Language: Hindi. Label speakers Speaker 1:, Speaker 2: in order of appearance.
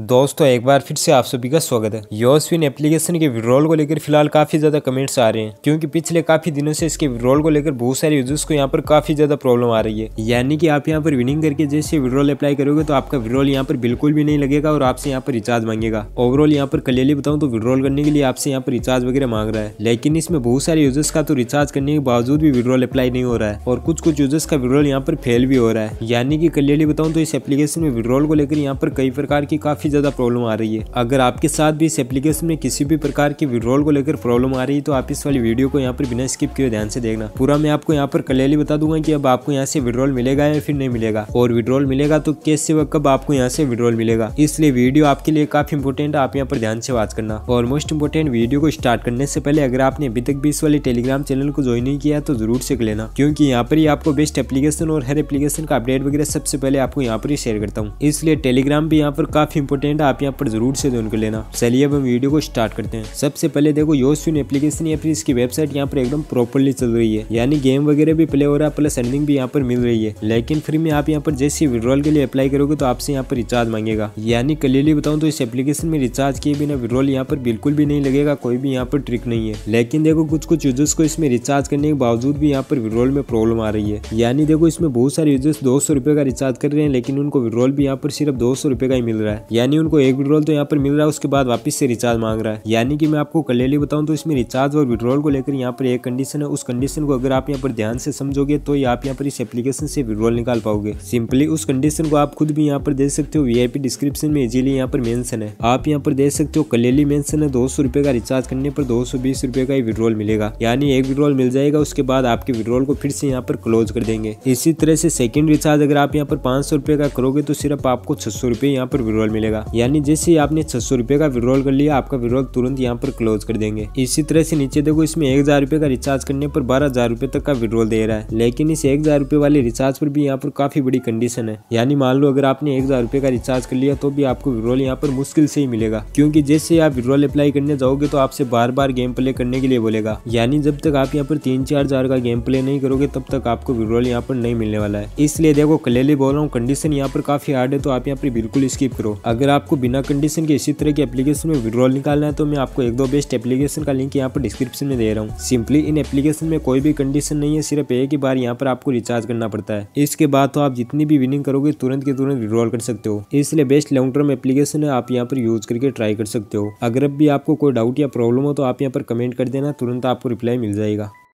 Speaker 1: दोस्तों एक बार फिर से आप सभी का स्वागत है योस्विन एप्लीकेशन के विड्रोल को लेकर फिलहाल काफी ज्यादा कमेंट्स आ रहे हैं क्योंकि पिछले काफी दिनों से इसके विड्रोल को लेकर बहुत सारे यूजर्स को यहाँ पर काफी ज्यादा प्रॉब्लम आ रही है यानी कि आप यहाँ पर विनिंग करके जैसे विड्रोल अप्लाई करोगे तो आपका विड्रोल यहाँ पर बिल्कुल भी नहीं लगेगा और आपसे यहाँ पर रिचार्ज मांगेगा ओवरऑल यहाँ पर कलेली बताऊँ तो विड्रोल करने के लिए आपसे यहाँ पर रिचार्ज वगैरह मांग रहा है लेकिन इसमें बहुत सारे यूजर्स का तो रिचार्ज करने के बावजूद भी विड्रोल अप्लाई नहीं हो रहा है और कुछ कुछ यूजर्स का विड्रोल यहाँ पर फेल भी हो रहा है यानी कि कलेली बताऊँ तो इस एप्लीकेशन में विड्रोल को लेकर यहाँ पर कई प्रकार की काफी काफ़ी ज़्यादा प्रॉब्लम आ रही है अगर आपके साथ भी इस एप्लीकेशन में किसी भी प्रकार की विड्रॉल को लेकर प्रॉब्लम आ रही है तो आप इस वाली वीडियो को यहाँ पर बिना स्किप किए ध्यान से देखना पूरा मैं आपको यहाँ पर क्लियरली बता दूंगा कि अब आपको यहाँ से विड्रॉल मिलेगा या फिर नहीं मिलेगा और विड्रॉल मिलेगा तो कैसे व कब आपको यहाँ से विड्रॉल मिलेगा इसलिए वीडियो आपके लिए काफी इंपोर्टेंट है आप यहाँ पर ध्यान से बात करना और मोस्ट इंपोर्टेंट वीडियो को स्टार्ट करने से पहले अगर आपने अभी तक भी इस वाले टेलीग्राम चैनल को ज्वाइन नहीं किया तो जरूर से लेना क्योंकि यहाँ पर ही आपको बेस्ट एप्लीकेशन और हर एप्लीकेशन का अपडेट वगैरह सबसे पहले आपको यहाँ पर ही शेयर करता हूँ इसलिए टेलीग्राम भी यहाँ पर काफी इंपॉर्टेंट है आप यहाँ पर जरूर से उनको लेना चलिए अब हम वीडियो को स्टार्ट करते हैं सबसे पहले देखो योजन एप्लीकेशन या फिर इसकी वेबसाइट यहाँ पर एकदम प्रॉपरली चल रही है यानी गेम वगैरह भी प्ले हो रहा है प्लस अर्निंग भी यहाँ पर मिल रही है लेकिन फ्री में आप यहाँ पर जैसे विड्रॉल के लिए अप्लाई करोगे तो आपसे यहाँ पर रिचार्ज मांगेगा यानी क्लियरली बताऊँ तो इस एप्लीकेशन में रिचार्ज किए बिना विड्रॉल यहाँ पर बिल्कुल भी नहीं लगेगा कोई भी यहाँ पर ट्रिक नहीं है लेकिन देखो कुछ कुछ यूजर्स को इसमें रिचार्ज करने के बावजूद भी यहाँ पर विड्रॉल में प्रॉब्लम आ रही है यानी देखो इसमें बहुत सारे यूजर्स दो सौ का रिचार्ज कर रहे हैं लेकिन उनको विड्रॉल भी यहाँ पर सिर्फ दो सौ का ही मिल रहा है यानी उनको एक विड्रोल तो यहाँ पर मिल रहा है उसके बाद वापस से रिचार्ज मांग रहा है यानी कि मैं आपको कलेली बताऊँ तो इसमें रिचार्ज और विड्रोल को लेकर यहाँ पर एक कंडीशन है उस कंडीशन को अगर आप यहाँ पर ध्यान से समझोगे तो ये आप यहाँ पर इस एप्लीकेशन से विड्रोल निकाल पाओगे सिंपली उस कंडीशन को आप खुद भी यहाँ पर देख सकते हो वीआईपी डिस्क्रिप्शन में इजिली यहाँ पर मैंशन है आप यहाँ पर देख सकते हो कलेली मैंशन है दो सौ का रिचार्ज करने पर दो सौ बीस का ही विड्रोल मिलेगा यानी एक विड्रोल मिल जाएगा उसके बाद आपके विड्रोल को फिर से यहाँ पर क्लोज कर देंगे इसी तरह से सेकेंड रिचार्ज अगर आप यहाँ पर पांच सौ का करोगे तो सिर्फ आपको छह सौ यहाँ पर विड्रोल मिलेगा जाएगा यानी जैसे ही आपने छह सौ का विड्रॉल कर लिया आपका विड्रॉल तुरंत यहाँ पर क्लोज कर देंगे इसी तरह से नीचे देखो इसमें एक हजार का रिचार्ज करने पर बारह हजार तक का विड्रॉल दे रहा है लेकिन इस एक हजार वाले रिचार्ज पर भी यहाँ पर काफी बड़ी कंडीशन है यानी मान लो अगर आपने एक हजार का रिचार्ज कर लिया तो भी आपको विड्रॉल यहाँ पर मुश्किल से ही मिलेगा क्योंकि जैसे आप विड्रॉल अप्लाई करने जाओगे तो आपसे बार बार गेम प्ले करने के लिए बोलेगा यानी जब तक आप यहाँ पर तीन चार हजार का गेम प्ले नहीं करोगे तब तक आपको विड्रॉल यहाँ पर नहीं मिलने वाला है इसलिए देखो कलेली बोल रहा हूँ कंडीशन यहाँ पर काफी हार्ड है तो आप यहाँ पर बिल्कुल स्किप करो अगर अगर आपको बिना कंडीशन के इसी तरह की एप्लीकेशन में विड्रॉल निकालना है तो मैं आपको एक दो बेस्ट एप्लीकेशन का लिंक यहाँ पर डिस्क्रिप्शन में दे रहा हूँ सिंपली इन एप्लीकेशन में कोई भी कंडीशन नहीं है सिर्फ एक ही बार यहाँ पर आपको रिचार्ज करना पड़ता है इसके बाद तो आप जितनी भी विनिंग करोगे तुरंत के तुरंत विड्रॉल कर सकते हो इसलिए बेस्ट लॉन्ग टर्म एप्लीकेशन है आप यहाँ पर यूज करके ट्राई कर सकते हो अगर अब भी आपको कोई डाउट या प्रॉब्लम हो तो आप यहाँ पर कमेंट कर देना तुरंत आपको रिप्लाई मिल जाएगा